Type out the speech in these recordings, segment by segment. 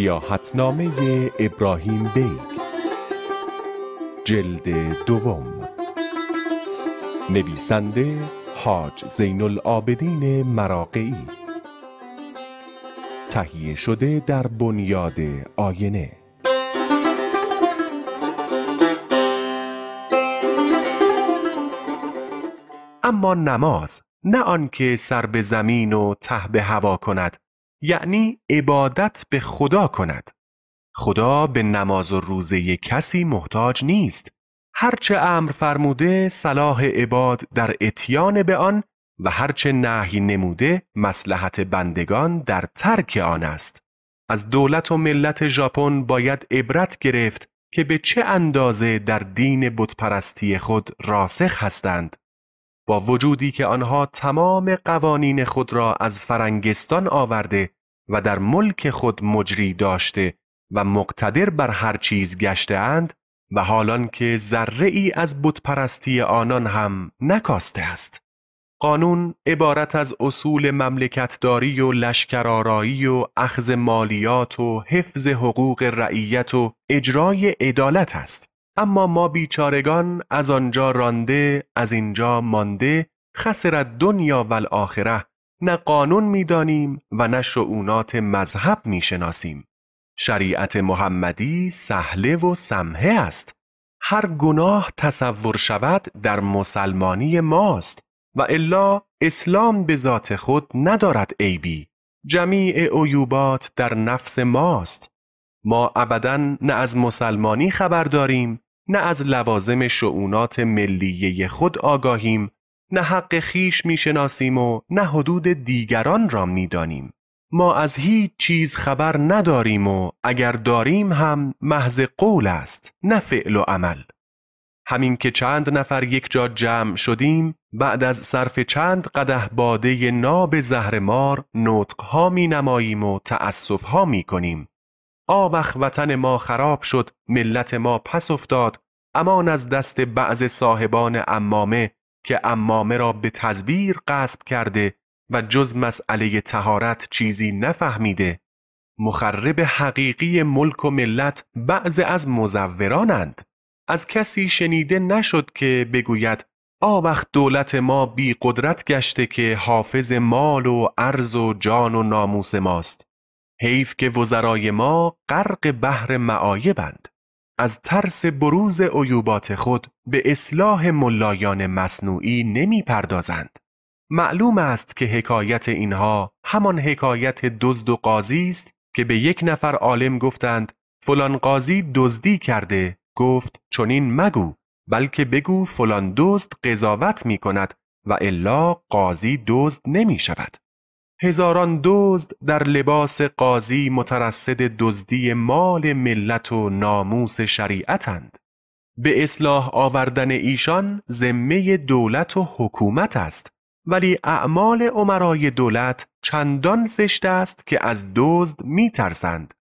سیاحتنامه ابراهیم بیگ جلد دوم نویسنده حاج زین العابدین مراقعی تهیه شده در بنیاد آینه اما نماز نه آنکه سر به زمین و ته به هوا کند یعنی عبادت به خدا کند خدا به نماز و روزه کسی محتاج نیست هرچه امر فرموده صلاح عباد در اتیان به آن و هرچه نهی نموده مسلحت بندگان در ترک آن است از دولت و ملت ژاپن باید عبرت گرفت که به چه اندازه در دین بتپرستی خود راسخ هستند با وجودی که آنها تمام قوانین خود را از فرنگستان آورده و در ملک خود مجری داشته و مقتدر بر هر چیز گشته اند و حالان که ذره ای از بتپرستی آنان هم نکاسته است. قانون عبارت از اصول مملکتداری و لشکرارایی و اخذ مالیات و حفظ حقوق رعیت و اجرای عدالت است. اما ما بیچارگان از آنجا رانده از اینجا مانده خسرت دنیا و آخره، نه قانون میدانیم و نه شعونات مذهب میشناسیم شریعت محمدی سهله و سمحه است هر گناه تصور شود در مسلمانی ماست و الا اسلام به ذات خود ندارد عیبی جمیع عیوبات در نفس ماست ما ابدا نه از مسلمانی خبر داریم نه از لوازم شعونات ملیه خود آگاهیم نه حق خیش میشناسیم و نه حدود دیگران را میدانیم ما از هیچ چیز خبر نداریم و اگر داریم هم محض قول است نه فعل و عمل همین که چند نفر یک جا جمع شدیم بعد از صرف چند قده باده ناب زهرمار نطقها می نماییم و تأصفها می کنیم آمخ وطن ما خراب شد ملت ما پس افتاد امان از دست بعض صاحبان امامه که امامه را به تزویر قصب کرده و جز مسئله تهارت چیزی نفهمیده مخرب حقیقی ملک و ملت بعض از مزورانند از کسی شنیده نشد که بگوید آوخ دولت ما بی قدرت گشته که حافظ مال و عرض و جان و ناموس ماست حیف که وزرای ما غرق بحر معایبند از ترس بروز عیوبات خود به اصلاح ملایان مصنوعی نمی پردازند. معلوم است که حکایت اینها همان حکایت دزد و قاضی است که به یک نفر عالم گفتند فلان قاضی دزدی کرده گفت چنین مگو بلکه بگو فلان دزد قضاوت می کند و الا قاضی دزد نمی شود. هزاران دزد در لباس قاضی مترصد دزدی مال ملت و ناموس شریعتند به اصلاح آوردن ایشان ذمه دولت و حکومت است ولی اعمال عمرای دولت چندان زشت است که از دزد میترسند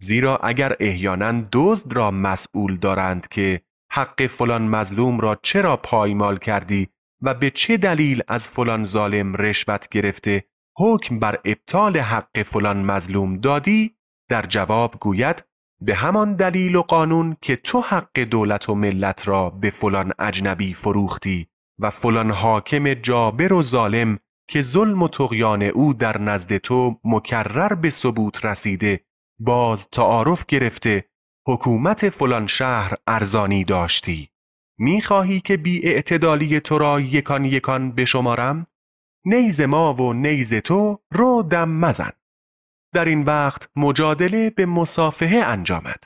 زیرا اگر احیانا دزد را مسئول دارند که حق فلان مظلوم را چرا پایمال کردی و به چه دلیل از فلان ظالم رشوت گرفته حکم بر ابطال حق فلان مظلوم دادی در جواب گوید به همان دلیل و قانون که تو حق دولت و ملت را به فلان اجنبی فروختی و فلان حاکم جابر و ظالم که ظلم و تغیان او در نزد تو مکرر به ثبوت رسیده باز تعارف گرفته حکومت فلان شهر ارزانی داشتی میخواهی که بی اعتدالی تو را یکان یکان بشمارم؟ نیز ما و نیز تو رو دم مزن در این وقت مجادله به مسافهه انجامد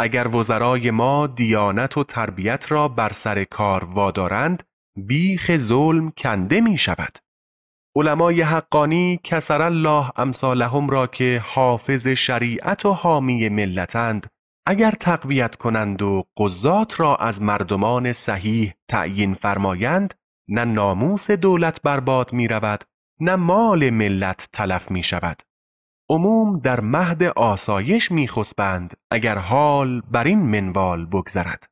اگر وزرای ما دیانت و تربیت را بر سر کار وادارند بیخ ظلم کنده می شود علمای حقانی کسر الله امثالهم را که حافظ شریعت و حامی ملتند اگر تقویت کنند و قضات را از مردمان صحیح تعیین فرمایند نه ناموس دولت برباد می رود نه مال ملت تلف می شود عموم در مهد آسایش می اگر حال بر این منوال بگذرد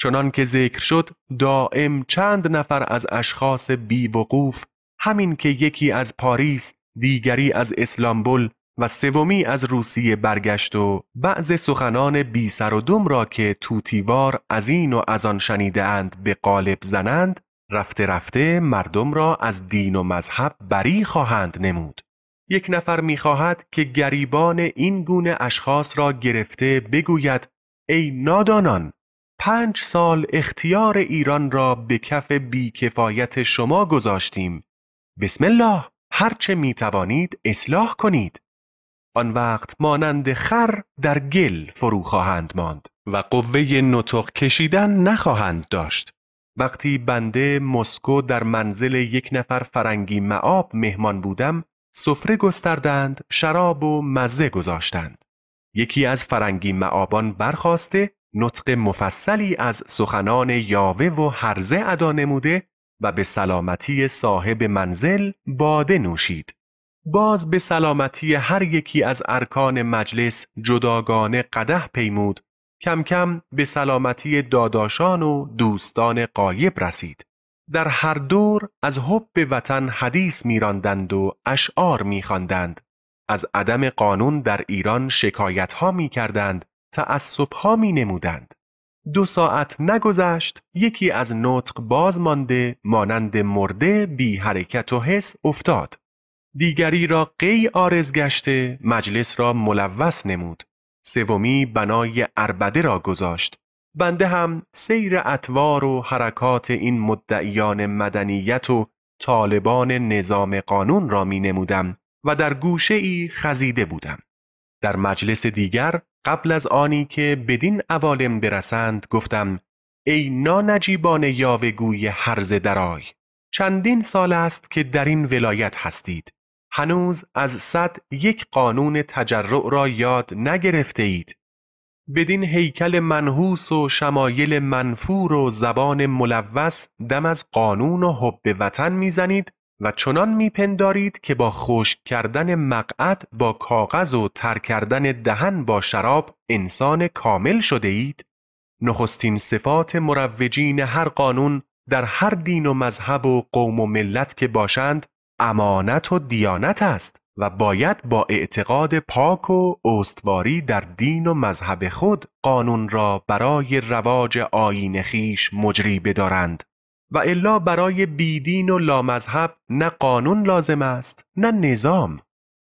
چنان که ذکر شد دائم چند نفر از اشخاص بیوقوف همین که یکی از پاریس دیگری از اسلامبول و سومی از روسیه برگشت و بعض سخنان بی سر و دم را که توتیوار از این و از آن شنیده اند به قالب زنند رفته رفته مردم را از دین و مذهب بری خواهند نمود. یک نفر میخواهد که گریبان این گونه اشخاص را گرفته بگوید ای نادانان پنج سال اختیار ایران را به کف بیکفایت شما گذاشتیم. بسم الله هرچه می توانید اصلاح کنید. آن وقت مانند خر در گل فرو خواهند ماند و قوه نطق کشیدن نخواهند داشت. وقتی بنده مسکو در منزل یک نفر فرنگی معاب مهمان بودم سفره گستردند شراب و مزه گذاشتند یکی از فرنگی معابان برخواسته نطق مفصلی از سخنان یاوه و هرزه ادا نموده و به سلامتی صاحب منزل باده نوشید باز به سلامتی هر یکی از ارکان مجلس جداگانه قده پیمود کم کم به سلامتی داداشان و دوستان قایب رسید. در هر دور از حب وطن حدیث میراندند و اشعار میخواندند. از عدم قانون در ایران شکایت ها می کردند، تعصب ها می نمودند. دو ساعت نگذشت یکی از نطق باز مانده مانند مرده بی حرکت و حس افتاد. دیگری را قی آرز گشته مجلس را ملوث نمود. سومی بنای اربده را گذاشت بنده هم سیر اطوار و حرکات این مدعیان مدنیت و طالبان نظام قانون را می نمودم و در گوشه ای خزیده بودم. در مجلس دیگر قبل از آنی که بدین عوالم برسند گفتم ای نانجیبان یاوگوی حرز درای چندین سال است که در این ولایت هستید هنوز از صد یک قانون تجرع را یاد نگرفته اید بدین هیکل منحوس و شمایل منفور و زبان ملوث دم از قانون و حب وطن میزنید و چنان میپندارید که با خشک کردن مقعد با کاغذ و تر کردن دهن با شراب انسان کامل شده اید نخستین صفات مروجین هر قانون در هر دین و مذهب و قوم و ملت که باشند امانت و دیانت است و باید با اعتقاد پاک و استواری در دین و مذهب خود قانون را برای رواج آین خیش مجری بدارند و الا برای بیدین و لامذهب نه قانون لازم است نه نظام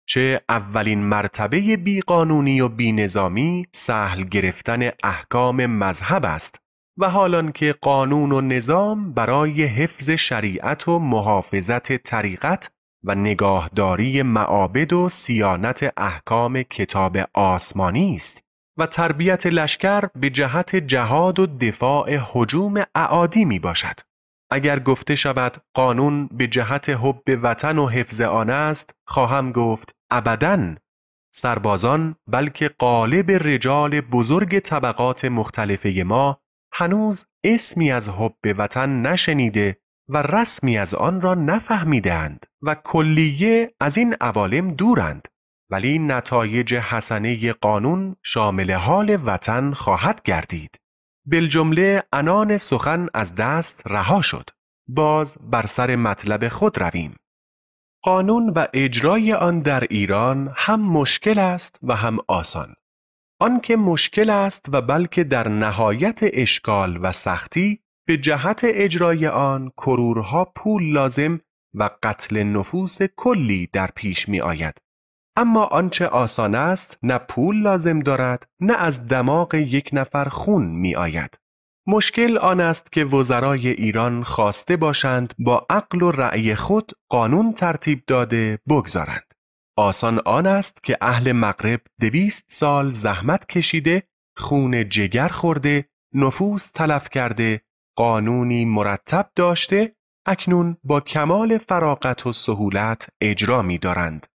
چه اولین مرتبه بیقانونی و بینظامی سهل گرفتن احکام مذهب است و حالان که قانون و نظام برای حفظ شریعت و محافظت طریقت و نگاهداری معابد و سیانت احکام کتاب آسمانی است و تربیت لشکر به جهت جهاد و دفاع حجوم اعادی می باشد. اگر گفته شود قانون به جهت حب وطن و حفظ آن است خواهم گفت ابدا سربازان بلکه قالب رجال بزرگ طبقات مختلفه ما هنوز اسمی از حب وطن نشنیده و رسمی از آن را نفهمیدند و کلیه از این عوالم دورند ولی نتایج حسنه قانون شامل حال وطن خواهد گردید بالجمله انان سخن از دست رها شد باز بر سر مطلب خود رویم قانون و اجرای آن در ایران هم مشکل است و هم آسان که مشکل است و بلکه در نهایت اشکال و سختی به جهت اجرای آن کرورها پول لازم و قتل نفوس کلی در پیش می آید. اما آنچه آسان است نه پول لازم دارد نه از دماغ یک نفر خون می آید. مشکل آن است که وزرای ایران خواسته باشند با عقل و رأی خود قانون ترتیب داده بگذارند. آسان آن است که اهل مغرب دویست سال زحمت کشیده خون جگر خورده نفوس تلف کرده قانونی مرتب داشته اکنون با کمال فراغت و سهولت اجرا می دارند.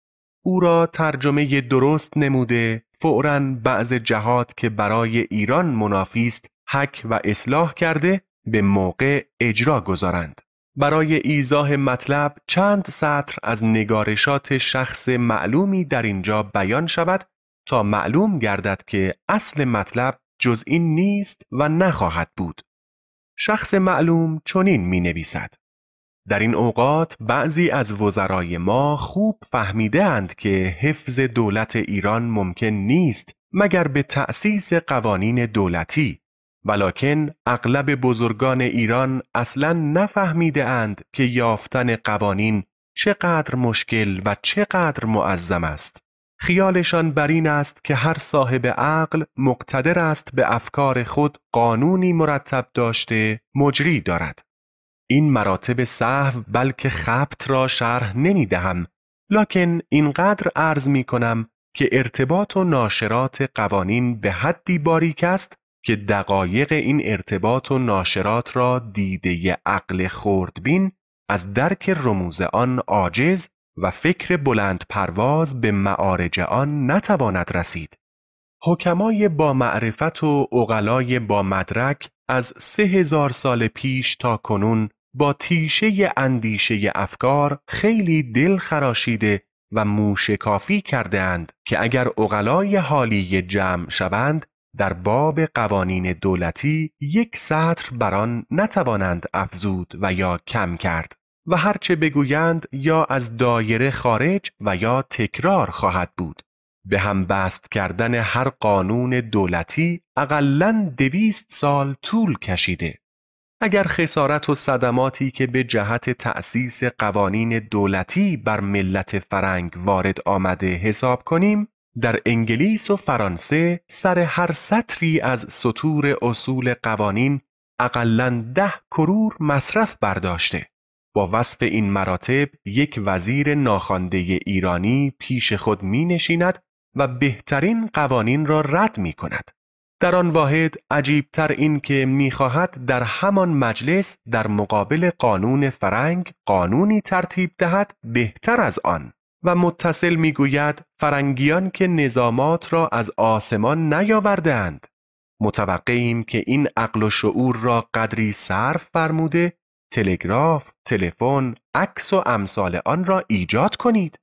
او را ترجمه درست نموده فورا بعض جهات که برای ایران منافیست حک و اصلاح کرده به موقع اجرا گذارند. برای ایضاح مطلب چند سطر از نگارشات شخص معلومی در اینجا بیان شود تا معلوم گردد که اصل مطلب جز این نیست و نخواهد بود. شخص معلوم چنین می نویسد. در این اوقات بعضی از وزرای ما خوب فهمیده اند که حفظ دولت ایران ممکن نیست مگر به تأسیس قوانین دولتی ولکن اغلب بزرگان ایران اصلا نفهمیده اند که یافتن قوانین چقدر مشکل و چقدر معظم است. خیالشان بر این است که هر صاحب عقل مقتدر است به افکار خود قانونی مرتب داشته مجری دارد. این مراتب صحو بلکه خبت را شرح نمی دهم لکن اینقدر عرض می کنم که ارتباط و ناشرات قوانین به حدی باریک است که دقایق این ارتباط و ناشرات را دیده عقل خردبین از درک رموز آن عاجز و فکر بلند پرواز به معارج آن نتواند رسید. حکمای با معرفت و اغلای با مدرک از سه هزار سال پیش تا کنون با تیشه اندیشه افکار خیلی دل خراشیده و موشکافی کرده اند که اگر اغلای حالی جمع شوند در باب قوانین دولتی یک سطر بر آن نتوانند افزود و یا کم کرد و هرچه بگویند یا از دایره خارج و یا تکرار خواهد بود به هم بست کردن هر قانون دولتی اقلا دویست سال طول کشیده اگر خسارت و صدماتی که به جهت تأسیس قوانین دولتی بر ملت فرنگ وارد آمده حساب کنیم در انگلیس و فرانسه سر هر سطری از سطور اصول قوانین اقلا ده کرور مصرف برداشته. با وصف این مراتب یک وزیر ناخوانده ایرانی پیش خود می نشیند و بهترین قوانین را رد می کند. در آن واحد عجیبتر این که خواهد در همان مجلس در مقابل قانون فرنگ قانونی ترتیب دهد بهتر از آن و متصل میگوید فرنگیان که نظامات را از آسمان نیاوردند، متوقعیم که این عقل و شعور را قدری صرف فرموده تلگراف، تلفن، عکس و امثال آن را ایجاد کنید.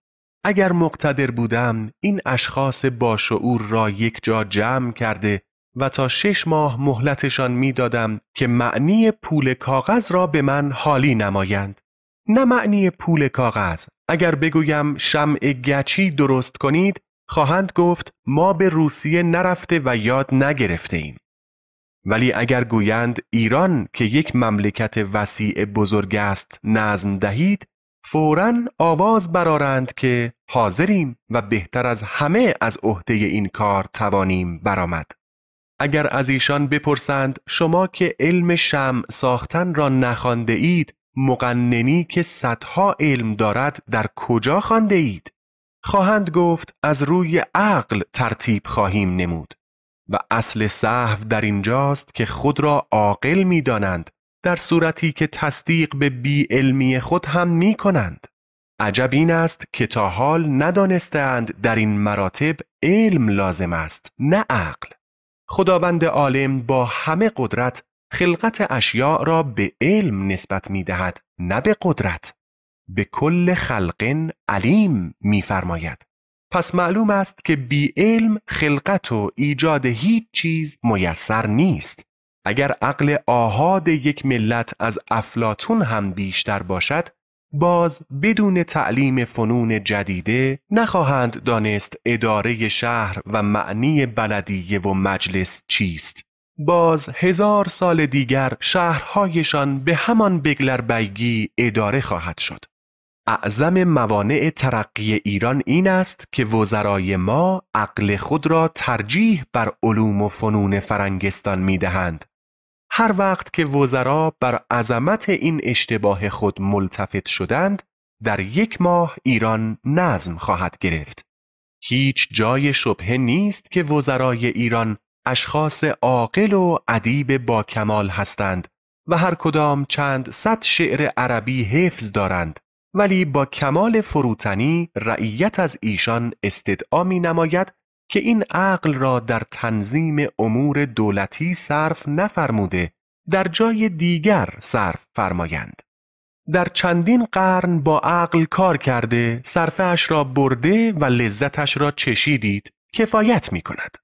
اگر مقتدر بودم این اشخاص با شعور را یک جا جمع کرده و تا شش ماه مهلتشان میدادم که معنی پول کاغذ را به من حالی نمایند. نه معنی پول کاغذ اگر بگویم شمع گچی درست کنید خواهند گفت ما به روسیه نرفته و یاد نگرفته ایم. ولی اگر گویند ایران که یک مملکت وسیع بزرگ است نظم دهید فورا آواز برارند که حاضریم و بهتر از همه از عهده این کار توانیم برآمد. اگر از ایشان بپرسند شما که علم شم ساختن را نخوانده اید مقننی که صدها علم دارد در کجا خانده اید؟ خواهند گفت از روی عقل ترتیب خواهیم نمود و اصل صحو در اینجاست که خود را عاقل می دانند در صورتی که تصدیق به بی علمی خود هم می کنند. عجب این است که تا حال ندانستند در این مراتب علم لازم است نه عقل. خداوند عالم با همه قدرت خلقت اشیاء را به علم نسبت می دهد نه به قدرت به کل خلقن علیم میفرماید پس معلوم است که بی علم خلقت و ایجاد هیچ چیز میسر نیست اگر عقل آهاد یک ملت از افلاتون هم بیشتر باشد باز بدون تعلیم فنون جدیده نخواهند دانست اداره شهر و معنی بلدیه و مجلس چیست باز هزار سال دیگر شهرهایشان به همان بیگی اداره خواهد شد. اعظم موانع ترقی ایران این است که وزرای ما عقل خود را ترجیح بر علوم و فنون فرنگستان می دهند. هر وقت که وزرا بر عظمت این اشتباه خود ملتفت شدند، در یک ماه ایران نظم خواهد گرفت. هیچ جای شبه نیست که وزرای ایران اشخاص عاقل و ادیب با کمال هستند و هر کدام چند صد شعر عربی حفظ دارند ولی با کمال فروتنی رعیت از ایشان استدعا می نماید که این عقل را در تنظیم امور دولتی صرف نفرموده در جای دیگر صرف فرمایند در چندین قرن با عقل کار کرده صرفش را برده و لذتش را چشیدید کفایت می کند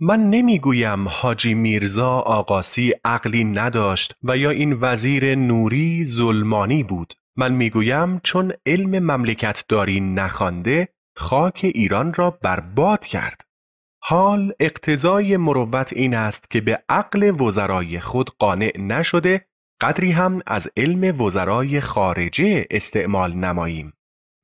من نمیگویم حاجی میرزا آقاسی عقلی نداشت و یا این وزیر نوری ظلمانی بود من میگویم چون علم مملکت داری نخوانده خاک ایران را برباد کرد حال اقتضای مروت این است که به عقل وزرای خود قانع نشده قدری هم از علم وزرای خارجه استعمال نماییم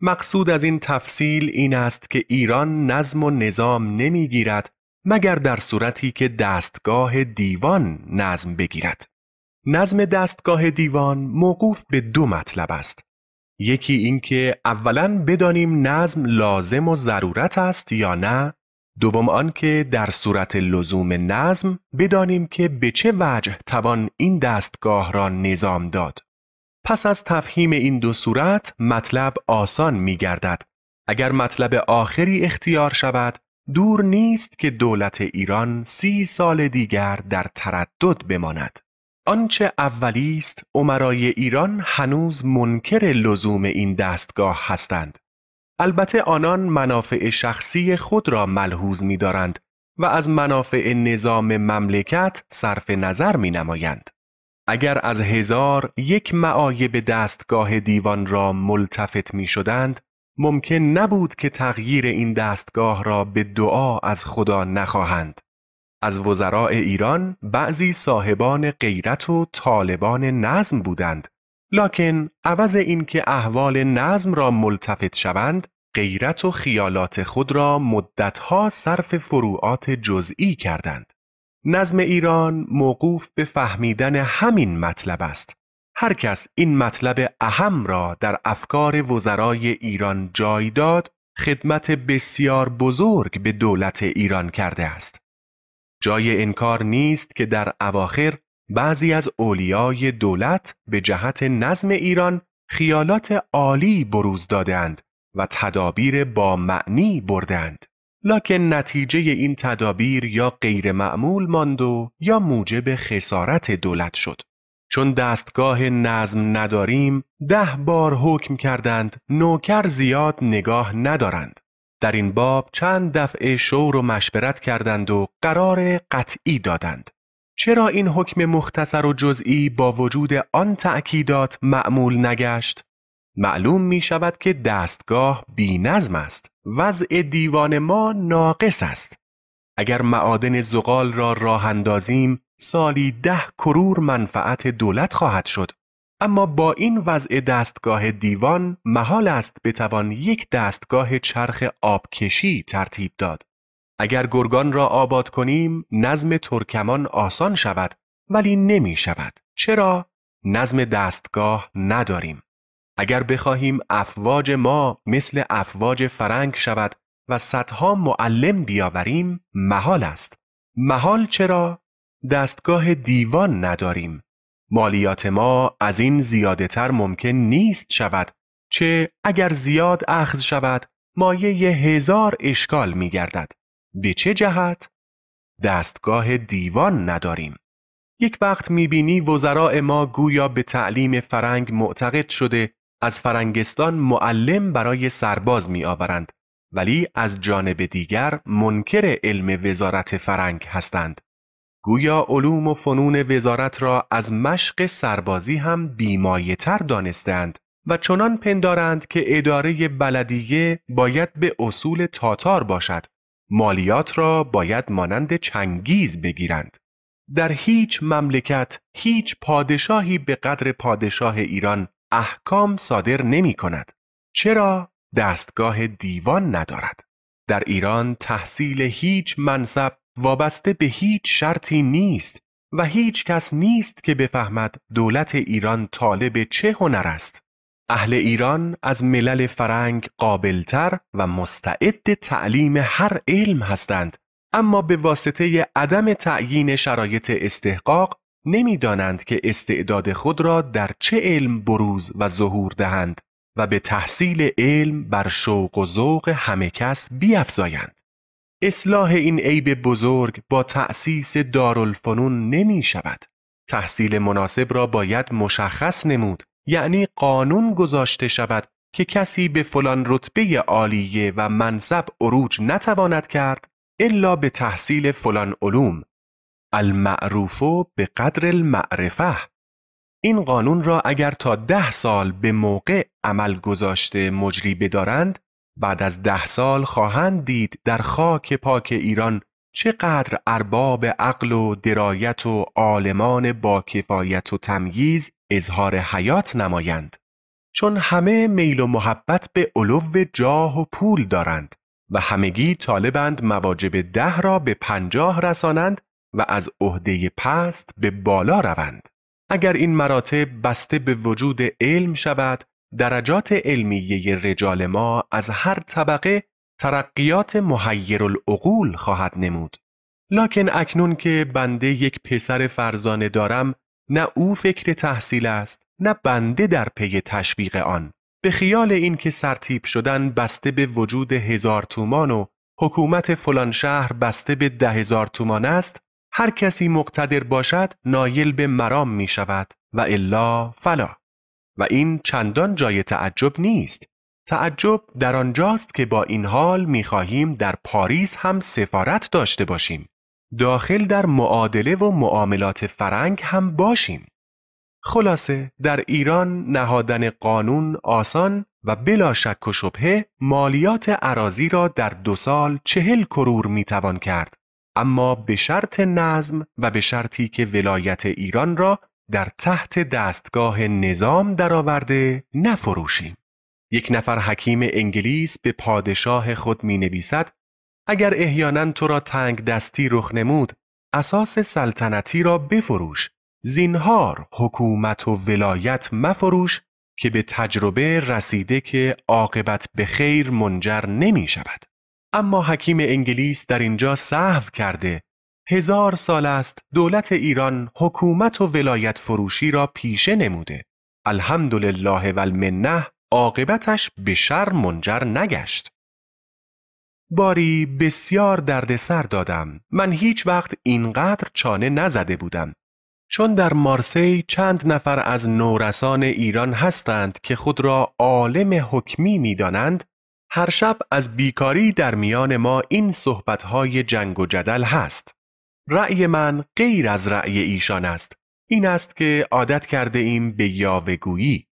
مقصود از این تفصیل این است که ایران نظم و نظام نمیگیرد مگر در صورتی که دستگاه دیوان نظم بگیرد نظم دستگاه دیوان موقوف به دو مطلب است یکی اینکه اولا بدانیم نظم لازم و ضرورت است یا نه دوم آنکه در صورت لزوم نظم بدانیم که به چه وجه توان این دستگاه را نظام داد پس از تفهیم این دو صورت مطلب آسان می گردد اگر مطلب آخری اختیار شود دور نیست که دولت ایران سی سال دیگر در تردد بماند آنچه اولی است عمرای ایران هنوز منکر لزوم این دستگاه هستند البته آنان منافع شخصی خود را ملحوظ می دارند و از منافع نظام مملکت صرف نظر می نمایند. اگر از هزار یک معایب دستگاه دیوان را ملتفت می شدند ممکن نبود که تغییر این دستگاه را به دعا از خدا نخواهند. از وزراء ایران بعضی صاحبان غیرت و طالبان نظم بودند لکن عوض اینکه احوال نظم را ملتفت شوند غیرت و خیالات خود را مدتها صرف فروعات جزئی کردند نظم ایران موقوف به فهمیدن همین مطلب است هر کس این مطلب اهم را در افکار وزرای ایران جای داد خدمت بسیار بزرگ به دولت ایران کرده است جای انکار نیست که در اواخر بعضی از اولیای دولت به جهت نظم ایران خیالات عالی بروز دادند و تدابیر با معنی بردند لکن نتیجه این تدابیر یا غیر معمول ماند و یا موجب خسارت دولت شد چون دستگاه نظم نداریم ده بار حکم کردند نوکر زیاد نگاه ندارند در این باب چند دفعه شور و مشورت کردند و قرار قطعی دادند چرا این حکم مختصر و جزئی با وجود آن تأکیدات معمول نگشت معلوم می شود که دستگاه بی نظم است وضع دیوان ما ناقص است اگر معادن زغال را راه سالی ده کرور منفعت دولت خواهد شد اما با این وضع دستگاه دیوان محال است بتوان یک دستگاه چرخ آبکشی ترتیب داد اگر گرگان را آباد کنیم نظم ترکمان آسان شود ولی نمی شود چرا نظم دستگاه نداریم اگر بخواهیم افواج ما مثل افواج فرنگ شود و صدها معلم بیاوریم محال است محال چرا دستگاه دیوان نداریم. مالیات ما از این زیاده تر ممکن نیست شود چه اگر زیاد اخذ شود مایه هزار اشکال می گردد. به چه جهت؟ دستگاه دیوان نداریم. یک وقت میبینی وزراء ما گویا به تعلیم فرنگ معتقد شده از فرنگستان معلم برای سرباز می آورند ولی از جانب دیگر منکر علم وزارت فرنگ هستند. گویا علوم و فنون وزارت را از مشق سربازی هم بیمایتر دانستند و چنان پندارند که اداره بلدیه باید به اصول تاتار باشد مالیات را باید مانند چنگیز بگیرند در هیچ مملکت هیچ پادشاهی به قدر پادشاه ایران احکام صادر نمی کند چرا دستگاه دیوان ندارد در ایران تحصیل هیچ منصب وابسته به هیچ شرطی نیست و هیچ کس نیست که بفهمد دولت ایران طالب چه هنر است. اهل ایران از ملل فرنگ قابلتر و مستعد تعلیم هر علم هستند اما به واسطه عدم تعیین شرایط استحقاق نمیدانند که استعداد خود را در چه علم بروز و ظهور دهند و به تحصیل علم بر شوق و ذوق همه کس بیافزایند. اصلاح این عیب بزرگ با تأسیس دارالفنون نمی شود. تحصیل مناسب را باید مشخص نمود یعنی قانون گذاشته شود که کسی به فلان رتبه عالیه و منصب عروج نتواند کرد الا به تحصیل فلان علوم المعروف به قدر المعرفه این قانون را اگر تا ده سال به موقع عمل گذاشته مجری بدارند بعد از ده سال خواهند دید در خاک پاک ایران چقدر ارباب عقل و درایت و عالمان با کفایت و تمییز اظهار حیات نمایند چون همه میل و محبت به علو جاه و پول دارند و همگی طالبند مواجب ده را به پنجاه رسانند و از عهده پست به بالا روند اگر این مراتب بسته به وجود علم شود درجات علمیه رجال ما از هر طبقه ترقیات مهیرالعقول خواهد نمود لکن اکنون که بنده یک پسر فرزانه دارم نه او فکر تحصیل است نه بنده در پی تشویق آن به خیال این که سرتیب شدن بسته به وجود هزار تومان و حکومت فلان شهر بسته به ده هزار تومان است هر کسی مقتدر باشد نایل به مرام می شود و الا فلا و این چندان جای تعجب نیست تعجب در آنجاست که با این حال میخواهیم در پاریس هم سفارت داشته باشیم داخل در معادله و معاملات فرنگ هم باشیم خلاصه در ایران نهادن قانون آسان و بلا شک و شبهه مالیات عراضی را در دو سال چهل کرور توان کرد اما به شرط نظم و به شرطی که ولایت ایران را در تحت دستگاه نظام درآورده نفروشیم. یک نفر حکیم انگلیس به پادشاه خود می نویسد اگر احیانا تو را تنگ دستی رخ نمود اساس سلطنتی را بفروش زینهار حکومت و ولایت مفروش که به تجربه رسیده که عاقبت به خیر منجر نمی شود اما حکیم انگلیس در اینجا صحو کرده هزار سال است دولت ایران حکومت و ولایت فروشی را پیشه نموده الحمدلله و المنه عاقبتش به شر منجر نگشت باری بسیار دردسر دادم من هیچ وقت اینقدر چانه نزده بودم چون در مارسی چند نفر از نورسان ایران هستند که خود را عالم حکمی می دانند، هر شب از بیکاری در میان ما این صحبتهای جنگ و جدل هست رأی من غیر از رأی ایشان است این است که عادت کرده ایم به یاوهگویی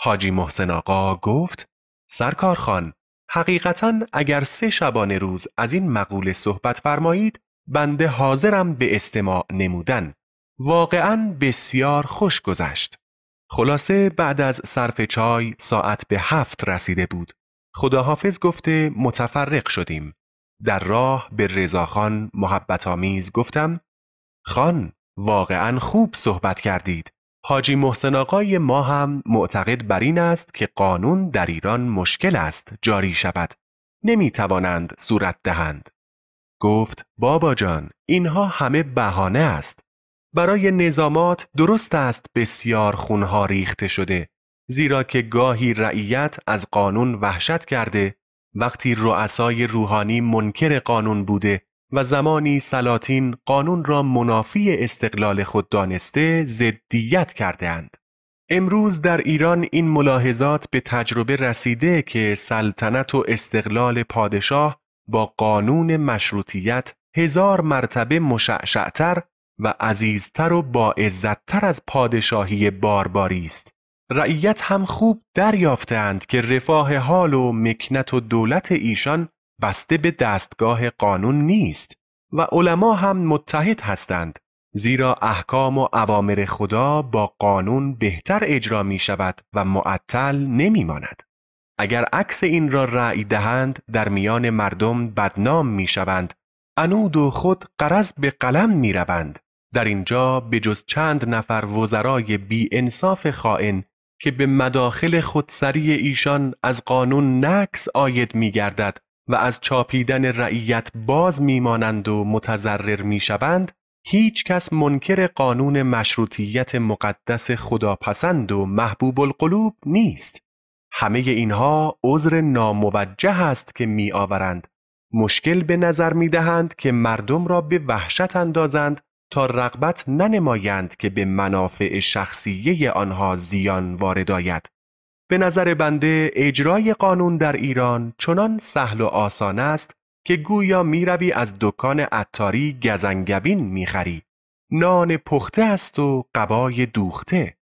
حاجی محسن آقا گفت سرکار خان حقیقتا اگر سه شبانه روز از این مقول صحبت فرمایید بنده حاضرم به استماع نمودن واقعا بسیار خوش گذشت خلاصه بعد از صرف چای ساعت به هفت رسیده بود خداحافظ گفته متفرق شدیم در راه به رضاخان محبت آمیز گفتم خان واقعا خوب صحبت کردید حاجی محسن آقای ما هم معتقد بر این است که قانون در ایران مشکل است جاری شود نمی توانند صورت دهند گفت بابا جان اینها همه بهانه است برای نظامات درست است بسیار خونها ریخته شده زیرا که گاهی رعیت از قانون وحشت کرده وقتی رؤسای روحانی منکر قانون بوده و زمانی سلاطین قانون را منافی استقلال خود دانسته زدیت کرده اند. امروز در ایران این ملاحظات به تجربه رسیده که سلطنت و استقلال پادشاه با قانون مشروطیت هزار مرتبه مشعشعتر و عزیزتر و با از پادشاهی بارباری است. رعیت هم خوب دریافتند که رفاه حال و مکنت و دولت ایشان بسته به دستگاه قانون نیست و علما هم متحد هستند زیرا احکام و عوامر خدا با قانون بهتر اجرا می شود و معطل نمی ماند. اگر عکس این را رأی دهند در میان مردم بدنام می شوند انود و خود قرض به قلم می روند. در اینجا به جز چند نفر وزرای بی انصاف خائن که به مداخل خودسری ایشان از قانون نکس آید می گردد و از چاپیدن رعیت باز میمانند و متضرر میشوند هیچ کس منکر قانون مشروطیت مقدس خداپسند و محبوب القلوب نیست همه اینها عذر ناموجه است که می آورند. مشکل به نظر می دهند که مردم را به وحشت اندازند تا رغبت ننمایند که به منافع شخصیه آنها زیان وارد آید به نظر بنده اجرای قانون در ایران چنان سهل و آسان است که گویا میروی از دکان عطاری گزنگبین میخری نان پخته است و قبای دوخته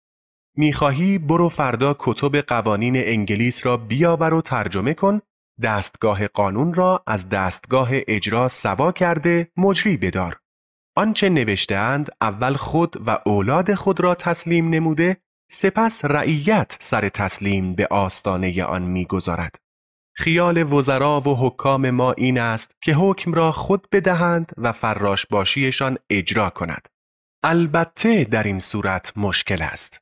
میخواهی برو فردا کتب قوانین انگلیس را بیاور و ترجمه کن دستگاه قانون را از دستگاه اجرا سوا کرده مجری بدار آنچه نوشتهاند اول خود و اولاد خود را تسلیم نموده سپس رعیت سر تسلیم به آستانه آن میگذارد خیال وزرا و حکام ما این است که حکم را خود بدهند و فراش باشیشان اجرا کند البته در این صورت مشکل است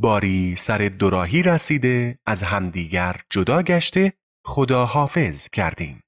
باری سر دوراهی رسیده از همدیگر جدا گشته خداحافظ کردیم